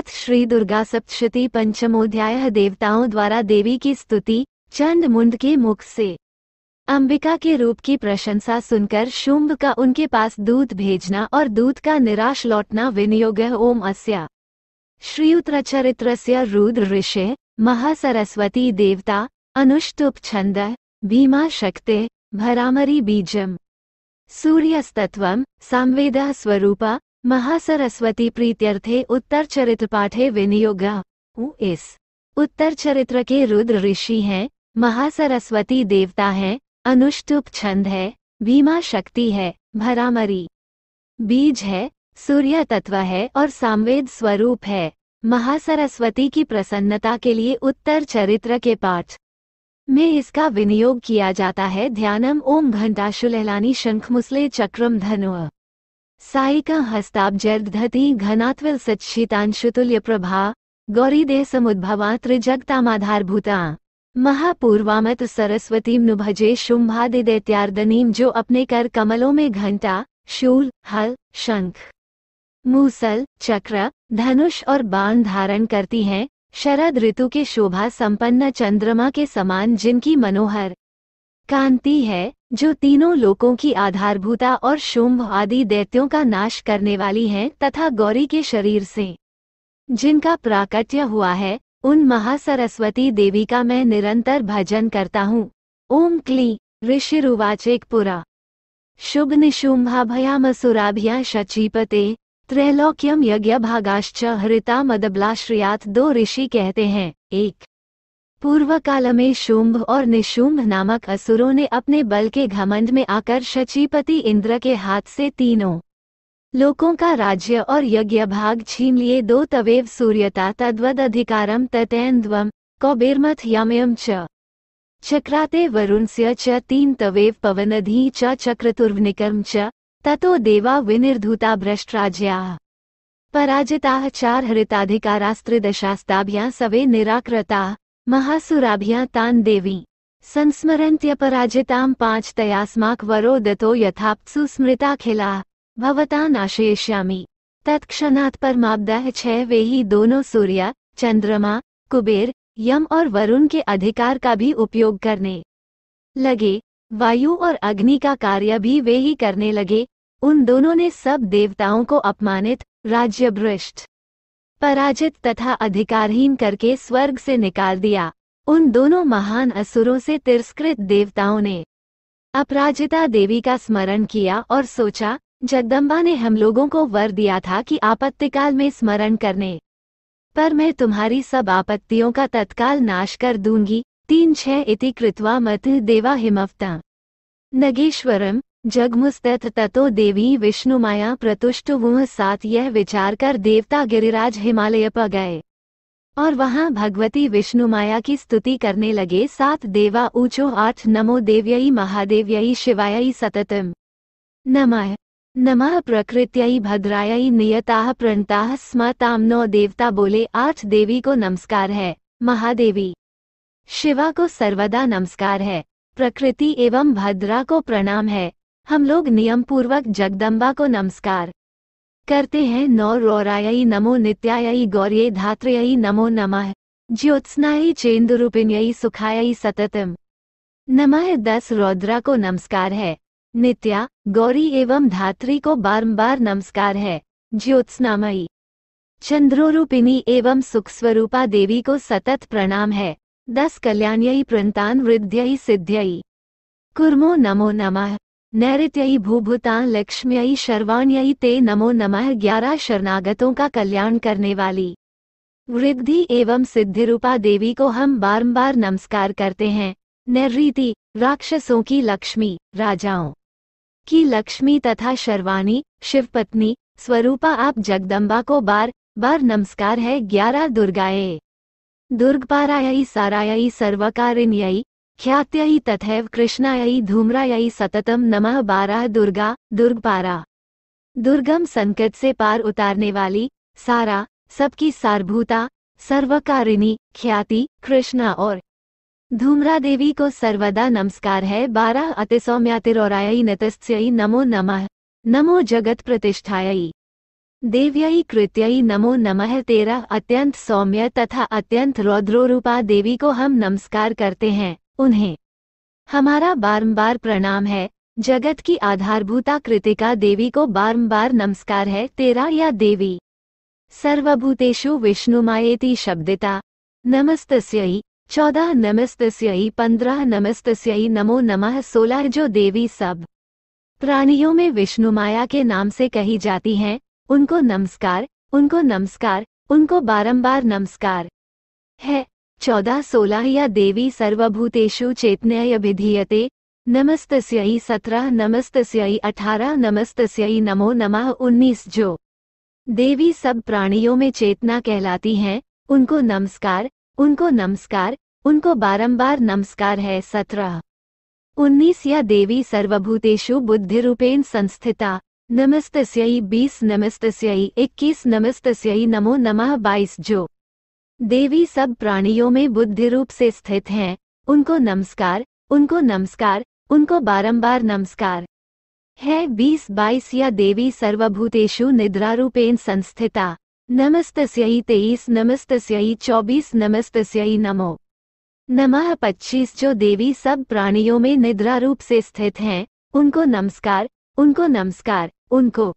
अथ श्री दुर्गा सप्तशती पंचमोध्याय देवताओं द्वारा देवी की स्तुति चंद मुंड के मुख से अंबिका के रूप की प्रशंसा सुनकर शुंभ का उनके पास दूध भेजना और दूध का निराश लौटना विनियोग ओम अस्या श्रीयुत्रचरित्रस्य रुद्र ऋषे महासरस्वती देवता अनुष्टुप छंद भीमा शक्ते भरामरी बीजम सूर्यस्तत्व संवेद स्वरूपा महासरस्वती प्रीत्यर्थे उत्तर चरित्र पाठे विनियोग इस उत्तर चरित्र के रुद्र ऋषि हैं महासरस्वती देवता है अनुष्टुप छंद है भीमा शक्ति है भरामरी बीज है सूर्य तत्व है और सामवेद स्वरूप है महासरस्वती की प्रसन्नता के लिए उत्तर चरित्र के पाठ में इसका विनियोग किया जाता है ध्यानम ओम घंटा शुलहलानी शंख मुसले चक्रम धनुआ हस्ताब సాయిక హస్తాబ్జర్ధతి ఘనాత్వల్ సచ్చితాంశుతుల్యప్రభా గౌరీదేహ సముద్భవా त्रिजगतामाधारभूता महापूर्वामत सरस्वतीमनु भजे शुंभादिदैत्यार्दनीम जो अपने कर कमलों में घंटा शूल हल शंख मूसल चक्र धनुष और बाण धारण करती हैं शरद ऋतु के शोभा संपन्न चंद्रमा के समान जिनकी मनोहर कांति है जो तीनों लोकों की आधारभूता और शुंभ आदि दैत्यों का नाश करने वाली है तथा गौरी के शरीर से जिनका प्राकट्य हुआ है उन महासरस्वती देवी का मैं निरंतर भजन करता हूँ ओम क्ली ऋषि रुवाचेक पुरा शुभ मसुराभिया शचीपते त्रैलोक्यम भागाश्च हृता मदबलाश्रियात दो ऋषि कहते हैं एक पूर्व काल में शुंभ और निशुंभ नामक असुरों ने अपने बल के घमंड में आकर शचीपति इंद्र के हाथ से तीनों लोकों का राज्य और यज्ञ भाग छीन लिए दो तवेव सूर्यता तद्वद अधिकारम ततैन्द्वम कौबेरमथ यमयम च चक्राते वरुणस्य च तीन तवेव पवनधी च चक्रतुर्वनिकम च ततो देवा विनिर्धुता भ्रष्टराज्या पराजिता चार हृताधिकारास्त्रिदशास्ताभ्या सवे निराकृता महासुराभिया तान देवी संस्मरन्त्यपराजितां पांच तयास्माक वरो दतो यथाप्सु स्मृताखिलाः भवता नाशयष्यामी तत्क्षणात् परमाब्दाह छह वे ही दोनों सूर्य चंद्रमा कुबेर यम और वरुण के अधिकार का भी उपयोग करने लगे वायु और अग्नि का कार्य भी वे ही करने लगे उन दोनों ने सब देवताओं को अपमानित राज्यभ्रष्ट पराजित तथा अधिकारहीन करके स्वर्ग से निकाल दिया उन दोनों महान असुरों से तिरस्कृत देवताओं ने अपराजिता देवी का स्मरण किया और सोचा जगदम्बा ने हम लोगों को वर दिया था कि आपत्तिकाल में स्मरण करने पर मैं तुम्हारी सब आपत्तियों का तत्काल नाश कर दूंगी तीन छह इति कृत्वा मत देवा हिमवता नगेश्वरम जगमुस्तथ ततो देवी विष्णु माया प्रतुष्ट वह साथ यह विचार कर देवता गिरिराज हिमालय पर गए और वहां भगवती विष्णु माया की स्तुति करने लगे सात देवा ऊंचो आठ नमो देवयी महादेव्यई शिवायी सततम नमः नमः प्रकृत्यई भद्रायी नियता प्रणता स्मताम नौ देवता बोले आठ देवी को नमस्कार है महादेवी शिवा को सर्वदा नमस्कार है प्रकृति एवं भद्रा को प्रणाम है हम लोग नियम पूर्वक जगदम्बा को नमस्कार करते हैं नौ रौरायी नमो नित्यायी गौर्ये धात्रयी नमो नमः ज्योत्सनायी चेन्दुरूपिणयी सुखायी सततम नमः दस रौद्रा को नमस्कार है नित्या गौरी एवं धात्री को बारंबार नमस्कार है ज्योत्स्नामयी चंद्रोरूपिणी एवं सुखस्वरूपा देवी को सतत प्रणाम है दस कल्याणयी प्रंतान वृद्धयी सिद्धयी कुर्मो नमो नमः नैत्यै भूभूता लक्ष्म्यई शर्वाण्यई ते नमो नमः ग्यारह शरणागतों का कल्याण करने वाली वृद्धि एवं सिद्धि रूपा देवी को हम बारंबार नमस्कार करते हैं नैरीति राक्षसों की लक्ष्मी राजाओं की लक्ष्मी तथा शर्वाणी शिवपत्नी स्वरूपा आप जगदम्बा को बार बार नमस्कार है ग्यारह दुर्गाए दुर्गपारायी सारायी सर्वकारिणयी ख्यात्ययि तथैव कृष्णायी धूम्रायी सततम नमः बारह दुर्गा दुर्गपारा दुर्गम संकट से पार उतारने वाली सारा सबकी सारभूता सर्वकारिणी ख्याति कृष्णा और धूम्रा देवी को सर्वदा नमस्कार है बारह अति अतिसौम्यातिरौरायी नतस्ययी नमो नमः नमो जगत प्रतिष्ठायी देव्ययी कृत्ययी नमो नमः तेरा अत्यंत सौम्य तथा अत्यंत रौद्रोरूपा देवी को हम नमस्कार करते हैं उन्हें हमारा बारंबार प्रणाम है जगत की आधारभूता कृतिका देवी को बारंबार नमस्कार है तेरा या देवी सर्वभूतेषु विष्णुमायेति शब्दिता नमस्त्यई चौदह नमस्त्यई पंद्रह नमस्त्यई नमो नमः सोलह जो देवी सब प्राणियों में विष्णु माया के नाम से कही जाती हैं उनको नमस्कार उनको नमस्कार उनको बारंबार नमस्कार है चौदह सोलह या देवी सर्वभूतेषु चेतनय विधीयते नमस्तस्यई सत्रह नमस्तस्यई अठारह नमस्तस्यई नमो नमः उन्नीस जो देवी सब प्राणियों में चेतना कहलाती हैं उनको नमस्कार उनको नमस्कार उनको बारंबार नमस्कार है सत्रह उन्नीस या देवी सर्वभूतेषु रूपेण संस्थिता नमस्तस्यई बीस नमस्तस्यई इक्कीस नमस्तस्यई नमो नमः बाईस जो देवी सब प्राणियों में बुद्धि रूप से स्थित हैं उनको नमस्कार उनको नमस्कार उनको बारंबार नमस्कार है बीस बाईस या देवी सर्वभूतेषु निद्रारूपेण संस्थिता नमस्तस्यई तेईस नमस्तस्यई चौबीस नमस्तस्यई नमो नमः पच्चीस जो देवी सब प्राणियों में निद्रा रूप से स्थित हैं उनको नमस्कार उनको नमस्कार उनको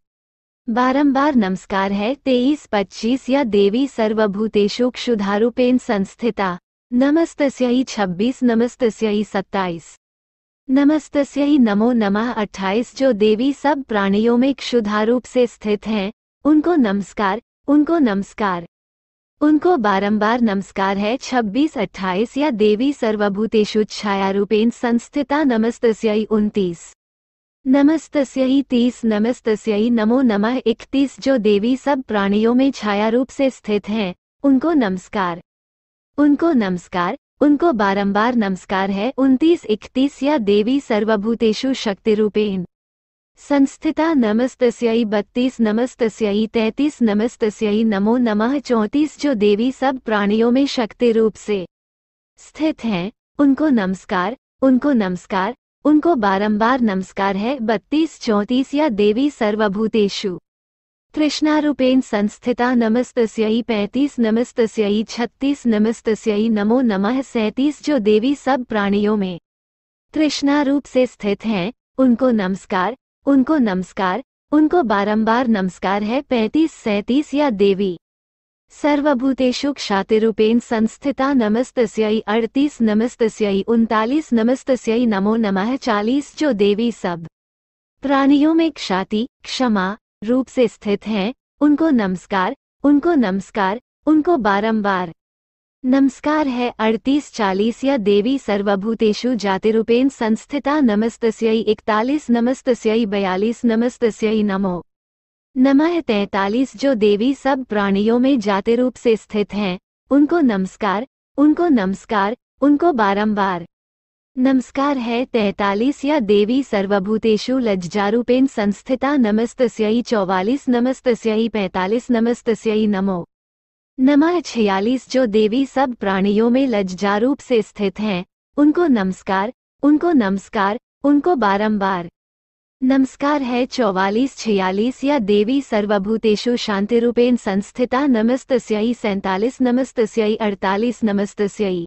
बारंबार नमस्कार है तेईस पच्चीस या देवी सर्वभूतेशु क्षुधारूपेण संस्थिता नमस्तस्यई छब्बीस नमस्तस्यई सत्ताईस नमस्तस्यई नमो नमः अट्ठाईस जो देवी सब प्राणियों में क्षुधारूप से स्थित हैं उनको नमस्कार उनको नमस्कार उनको बारंबार नमस्कार है छब्बीस अट्ठाईस या देवी सर्वभूतेषु रूपेण संस्थिता नमस्त उनतीस नमस्तस्यही तीस नमस्तस्यही नमो नमः इकतीस जो देवी सब प्राणियों में छाया रूप से स्थित हैं उनको नमस्कार उनको नमस्कार उनको बारंबार नमस्कार है उनतीस इकतीस या देवी सर्वभूतेषु रूपेण संस्थिता नमस्तस्यई बत्तीस नमस्तस्यई तैतीस नमस्तस्यई नमो नमः चौंतीस जो देवी सब प्राणियों में शक्ति रूप से स्थित हैं उनको नमस्कार उनको नमस्कार उनको बारंबार नमस्कार है बत्तीस चौंतीस या देवी सर्वभूतेषु तृष्णारूपेण संस्थिता नमस्त्यई पैंतीस नमस्त्यई छत्तीस नमस्त्यई नमो नमः सैंतीस जो देवी सब प्राणियों में कृष्णारूप से स्थित हैं उनको नमस्कार उनको नमस्कार उनको बारंबार नमस्कार है पैंतीस सैंतीस या देवी सर्वभूतेषु क्षातिरूपेण संस्थिता नमस्तस्यै अड़तीस नमस्तस्यै उनतालीस नमस्तस्यै नमो नमः चालीस जो देवी सब प्राणियों में क्षाति क्षमा रूप से स्थित हैं उनको नमस्कार उनको नमस्कार उनको बारंबार नमस्कार है अड़तीस चालीस या देवी सर्वभूतेषु जातिरूपेण संस्थिता नमस्तस्यै इकतालीस नमस्तस्यै बयालीस नमस्तस्यै नमो नमः तैतालीस जो देवी सब प्राणियों में जाते रूप से स्थित हैं उनको नमस्कार उनको नमस्कार उनको बारंबार नमस्कार है तैतालीस या देवी सर्वभूतेषु लज्जारूपेण संस्थिता नमस्तस्यई चौवालीस नमस्तस्यई पैंतालीस नमस्तस्यई नमो नमः छियालीस जो देवी सब प्राणियों में लज्जारूप से स्थित हैं उनको नमस्कार उनको नमस्कार उनको बारंबार नमस्कार है चौवालीस छियालीस या देवी सर्वभूतेषु रूपेण संस्थिता सैतालीस नमस्त नमस्तस्यई अड़तालीस नमस्तस्यई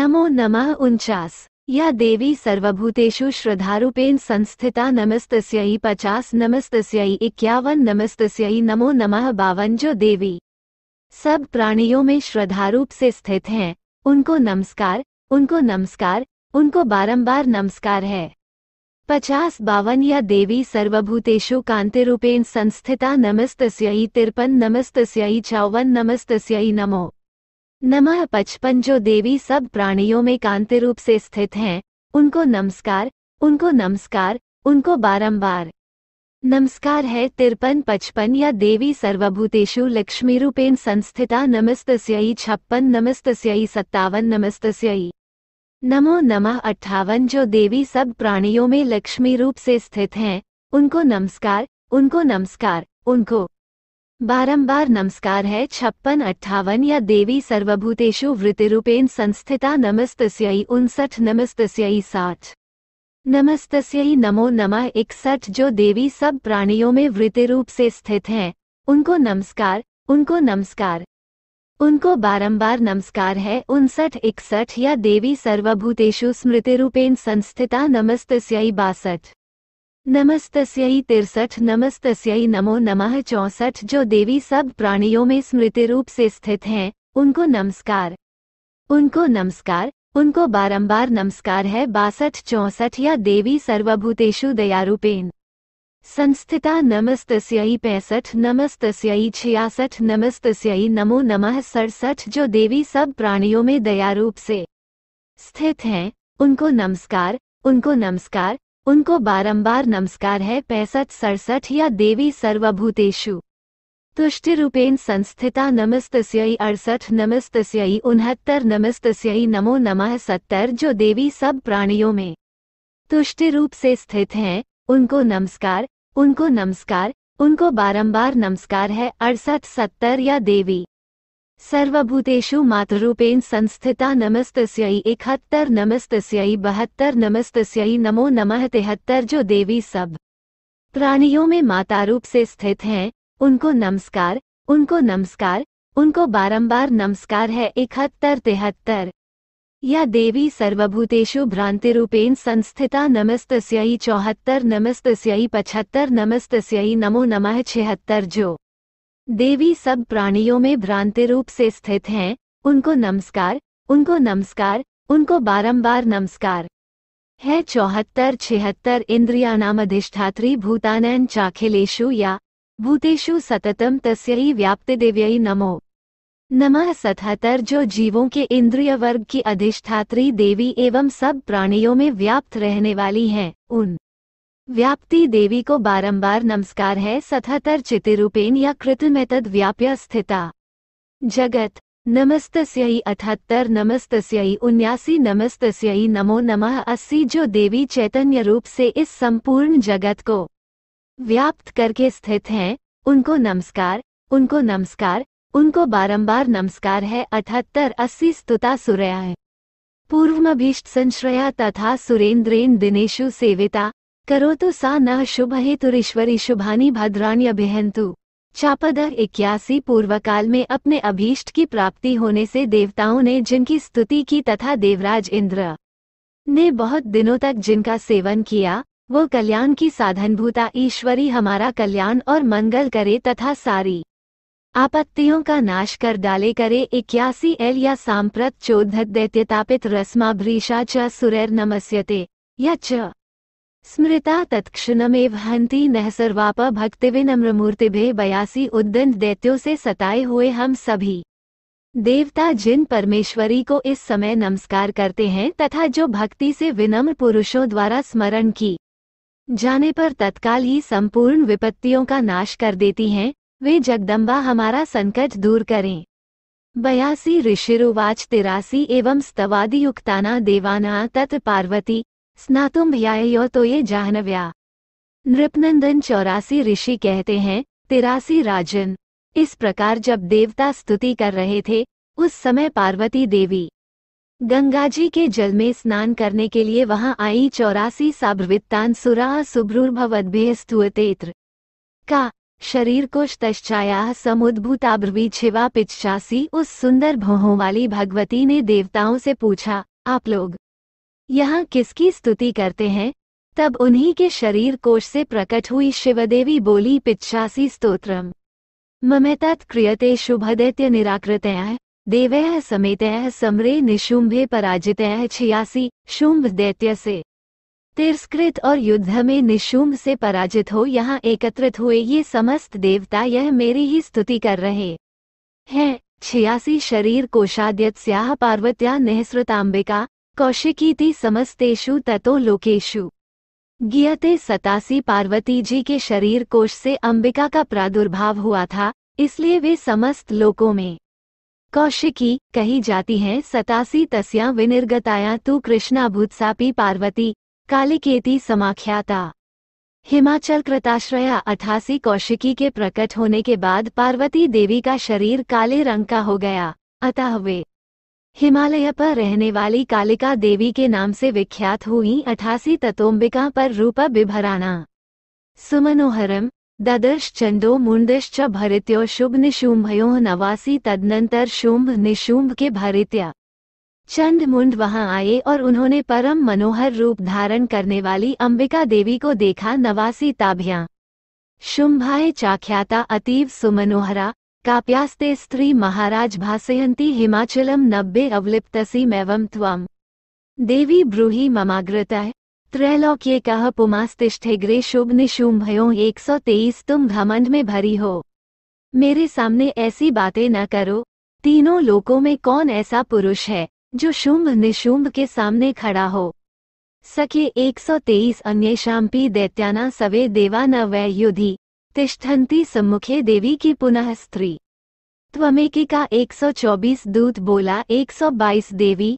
नमो नम उनचास या देवी सर्वभूतेषु श्रद्धारूपेण संस्थिता नमस्तस्यई पचास नमस्तस्यई इक्यावन नमस्तस्यई नमो नम बावन जो देवी सब प्राणियों में श्रद्धारूप से स्थित हैं उनको नमस्कार उनको नमस्कार उनको बारंबार नमस्कार है पचास बावन या देवी सर्वभूतेषु कांतिरूपेण संस्थिता नमस्तस्यई तिरपन नमस्तस्यई चौवन नमस्तस्यई नमो नमः पचपन जो देवी सब प्राणियों में कांति रूप से स्थित हैं उनको नमस्कार उनको नमस्कार उनको बारंबार नमस्कार है तिरपन पचपन या देवी सर्वभूतेषु रूपेण संस्थिता नमस्तस्यई छप्पन नमस्तस्यई सत्तावन नमस्तस्यई नमो नमः अट्ठावन जो देवी सब प्राणियों में लक्ष्मी रूप से स्थित हैं उनको नमस्कार उनको नमस्कार उनको बारंबार नमस्कार है छप्पन अट्ठावन या देवी सर्वभूतेषु वृत्तिरूपेण संस्थिता नमस्तस्यई उनसठ नमस्तस्यई साठ नमस्तस्यई नमो नमः इकसठ जो देवी सब प्राणियों में वृत्ति रूप से स्थित हैं उनको नमस्कार उनको नमस्कार उनको बारंबार नमस्कार है उनसठ इकसठ या देवी सर्वभूतेषु स्मृतिरूपेण संस्थिता नमस्त्यई बासठ नमस्त्यई तिरसठ नमस्त्यई नमो नमः चौसठ जो देवी सब प्राणियों में स्मृति रूप से स्थित हैं उनको नमस्कार उनको नमस्कार उनको बारंबार नमस्कार है बासठ चौसठ या देवी सर्वभूतेषु रूपेण संस्थिता नमस्त पैंसठ नमस्त छियासठ नमस्त नमो नमः सड़सठ जो देवी सब प्राणियों में दया रूप से स्थित हैं उनको नमस्कार उनको नमस्कार उनको बारंबार नमस्कार है पैंसठ सड़सठ या देवी सर्वभूतेषु तुष्टिपेण संस्थिता नमस्त अड़सठ नमस्त उनहत्तर नमस्त नमो नमः सत्तर जो देवी सब प्राणियों में रूप से स्थित हैं उनको नमस्कार उनको नमस्कार उनको बारंबार नमस्कार है अड़सठ सत्तर या देवी सर्वभूतेषु मातृरूपेण संस्थिता नमस्तस्यै इकहत्तर नमस्तस्यै बहत्तर नमस्तस्यै नमो नमः तिहत्तर जो देवी सब प्राणियों में माता रूप से स्थित हैं उनको नमस्कार उनको नमस्कार उनको बारंबार नमस्कार है इकहत्तर तिहत्तर या देवी सर्वभूतेषु भ्रान्तिरूपेण संस्थिता नमस्तस्यई चौहत्तर नमस्त्यई पचहत्तर नमस्तस्यई नमो नमः छिहत्तर जो देवी सब प्राणियों में भ्रांतिरूप से स्थित हैं उनको नमस्कार उनको नमस्कार उनको बारंबार नमस्कार है चौहत्तर छिहत्तर इंद्रियाणामधिष्ठात्री भूतानैन चाखिलेषु या भूतेषु सततम तस्यई व्याप्तिदेव्यई नमो नमः सतहत्तर जो जीवों के इंद्रिय वर्ग की अधिष्ठात्री देवी एवं सब प्राणियों में व्याप्त रहने वाली हैं, उन व्याप्ति देवी को बारंबार नमस्कार है सतहत्तर चितिरूपेण या कृतमेतद व्याप्य स्थिता जगत नमस्त्यई अठहत्तर नमस्तस्यई उन्यासी नमस्तस्यई नमो नमः अस्सी जो देवी चैतन्य रूप से इस संपूर्ण जगत को व्याप्त करके स्थित हैं उनको नमस्कार उनको नमस्कार उनको बारंबार नमस्कार है अठहत्तर अस्सी स्तुता सुरया है पूर्वमभीष्ट संश्रया तथा सुरेन्द्रेण दिनेशु सेविता करो तो सा न शुभ हेतुरीश्वरी शुभानी भद्राण्यभिहंतु चापद इक्यासी पूर्व काल में अपने अभीष्ट की प्राप्ति होने से देवताओं ने जिनकी स्तुति की तथा देवराज इंद्र ने बहुत दिनों तक जिनका सेवन किया वो कल्याण की साधनभूता ईश्वरी हमारा कल्याण और मंगल करे तथा सारी आपत्तियों का नाश कर डाले करे इक्यासी एल या सांप्रत चौदह दैत्यतापित भ्रीषा च सुरैर नमस्यते या च स्मृता तत्क्षणमेव हंती नहसर्वाप भे बयासी उद्दन दैत्यों से सताए हुए हम सभी देवता जिन परमेश्वरी को इस समय नमस्कार करते हैं तथा जो भक्ति से विनम्र पुरुषों द्वारा स्मरण की जाने पर तत्काल ही संपूर्ण विपत्तियों का नाश कर देती हैं वे जगदम्बा हमारा संकट दूर करें बयासी ऋषिरुवाच तिरासी एवं युक्ताना देवाना तत् पार्वती भ्याय तो ये जाहनव्या नृपनंदन चौरासी ऋषि कहते हैं तिरासी राजन इस प्रकार जब देवता स्तुति कर रहे थे उस समय पार्वती देवी गंगाजी के जल में स्नान करने के लिए वहां आई चौरासी साब्रवित्तान सुरा स्तुअतेत्र का शरीर शरीरकोशतश्चाया समुद्भूताब्रवी छिवा पिचासी उस सुंदर भोहों वाली भगवती ने देवताओं से पूछा आप लोग यहाँ किसकी स्तुति करते हैं तब उन्हीं के शरीर कोश से प्रकट हुई शिवदेवी बोली पिचासी स्तोत्रम ममेतत् क्रियते शुभदैत्य निराकृतय देवय समेत समरे निशुंभे पराजितय छियासी शुंभ दैत्य से तिरस्कृत और युद्ध में निशुम से पराजित हो यहाँ एकत्रित हुए ये समस्त देवता यह मेरी ही स्तुति कर रहे हैं छियासी शरीर कोशाद्यत स्याह पार्वत्या निःसृताम्बिका थी समस्तेषु ततो लोकेशु गियते सतासी पार्वती जी के शरीर कोश से अंबिका का प्रादुर्भाव हुआ था इसलिए वे समस्त लोकों में कौशिकी कही जाती हैं सतासी तस्या विनिर्गताया तू कृष्णाभूत्सापी पार्वती कालिकेती समाख्याता हिमाचल कृताश्रया अठासी कौशिकी के प्रकट होने के बाद पार्वती देवी का शरीर काले रंग का हो गया अतः वे हिमालय पर रहने वाली कालिका देवी के नाम से विख्यात हुई अठासी ततोम्बिका पर रूपा बिभराना सुमनोहरम चंदो मुंडश्च भरित्यो शुभ निशुंभयो नवासी तदनंतर शुंभ निशुंभ के भरित्या चंद मुंड वहां आए और उन्होंने परम मनोहर रूप धारण करने वाली अंबिका देवी को देखा नवासी ताभ्या शुंभाए चाख्याता अतीव सुमनोहरा काप्यास्ते स्त्री महाराज भाषयंती हिमाचलम नब्बे अवलिप्तसीमेवं त्वम् देवी ममाग्रत त्रैलोक ये कह पुमास्तिष्ठेग्रे शुभ निशुंभयों एक सौ तेईस तुम घमंड में भरी हो मेरे सामने ऐसी बातें न करो तीनों लोकों में कौन ऐसा पुरुष है जो शुंभ निशुंभ के सामने खड़ा हो सके 123 अन्य शाम्पी दैत्याना सवे देवा न वै युधि तिष्ठंती सम्मुखे देवी की पुनः स्त्री त्वमेकी का 124 दूत बोला 122 देवी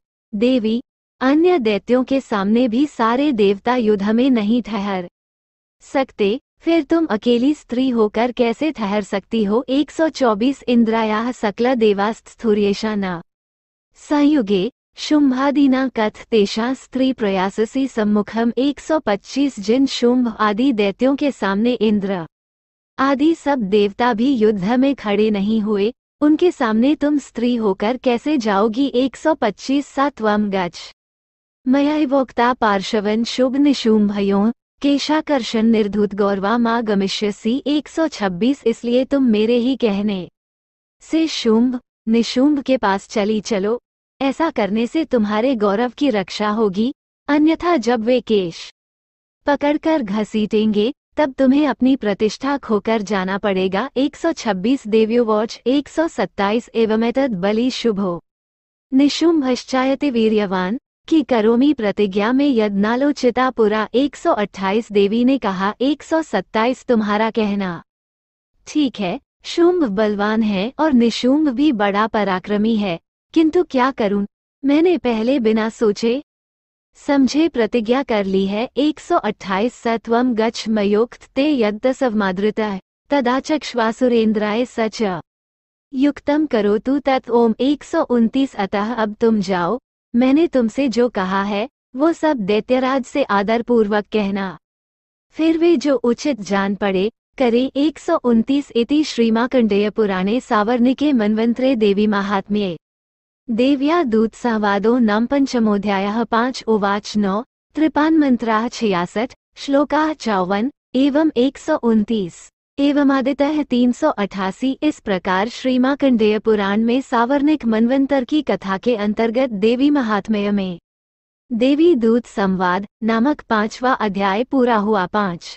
देवी अन्य दैत्यों के सामने भी सारे देवता युद्ध में नहीं ठहर सकते फिर तुम अकेली स्त्री होकर कैसे ठहर सकती हो 124 इंद्राया सकल देवास्थ स्थूर्येशा ना संयुगे शुंभादीना कथ तेषा स्त्री प्रयाससी सम्मुखम 125 जिन शुंभ आदि दैत्यों के सामने इंद्र आदि सब देवता भी युद्ध में खड़े नहीं हुए उनके सामने तुम स्त्री होकर कैसे जाओगी 125 सातवम गज मयवोक्ता पार्श्वन शुभ निशुंभयों केशाकर्षण निर्धुत गौरवा माँ गमिष्यसी 126 इसलिए तुम मेरे ही कहने से शुंभ निशुंभ के पास चली चलो ऐसा करने से तुम्हारे गौरव की रक्षा होगी अन्यथा जब वे केश पकड़कर घसीटेंगे तब तुम्हें अपनी प्रतिष्ठा खोकर जाना पड़ेगा 126 देवियो वॉच 127 एवं बली बलि शुभो निशुम्भश्चायते वीर्यवान की करोमी प्रतिज्ञा में यदनालोचिता पुरा 128 देवी ने कहा 127 तुम्हारा कहना ठीक है शुम्भ बलवान है और निशुम्भ भी बड़ा पराक्रमी है किंतु क्या करूं मैंने पहले बिना सोचे समझे प्रतिज्ञा कर ली है 128 सत्वम गच्छ मयोक्त ते यद्दसवमादृता तदाचक्षवासुरेन्द्राय सच युक्तम करो तू तत् ओम एक अतः अब तुम जाओ मैंने तुमसे जो कहा है वो सब दैत्यराज से आदरपूर्वक कहना फिर वे जो उचित जान पड़े करे एक सौ उनतीस इति श्रीमाकंडेय पुराणे सावर्णिके मनवंतरे देवी महात्म्ये दूत संवादो नम पंचमोध्याय पांच उवाच नौ त्रिपान मंत्रा छियासठ श्लोका चौवन एवं एक सौ उनतीस एवं आदितः तीन सौ अठासी इस प्रकार श्रीमाकंडेय पुराण में सावर्णिक मनवंतर की कथा के अंतर्गत देवी महात्म्य में देवी दूत संवाद नामक पांचवा अध्याय पूरा हुआ पांच